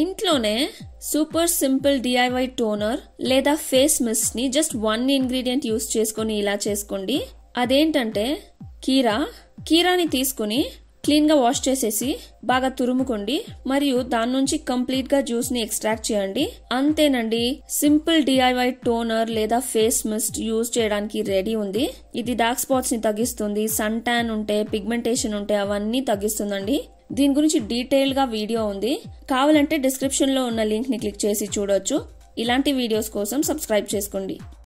ఇంట్లోనే super simple DIY toner లేదా face mist ని జస్ట్ వన్ ఇంగ్రీడియంట్ యూస్ చేసుకుని ఇలా చేసుకోండి అదేంటంటే కీరా కీరాని తీసుకుని క్లీన్గా వాష్ చేసేసి బాగా తురుముకోండి మరియు దాని నుంచి కంప్లీట్గా జ్యూస్ని ఎక్స్ట్రాక్ట్ చేయండి అంతేనండి సింపుల్ డిఐవై టోనర్ లేదా ఫేస్ మిస్ట్ యూజ్ చేయడానికి రెడీ ఉంది ఇది డార్క్ స్పాట్స్ని తగ్గిస్తుంది సన్ ట్యాన్ ఉంటే పిగ్మెంటేషన్ ఉంటే అవన్నీ తగ్గిస్తుందండి దీని గురించి డీటెయిల్గా వీడియో ఉంది కావాలంటే డిస్క్రిప్షన్లో ఉన్న లింక్ని క్లిక్ చేసి చూడొచ్చు ఇలాంటి వీడియోస్ కోసం సబ్స్క్రైబ్ చేసుకోండి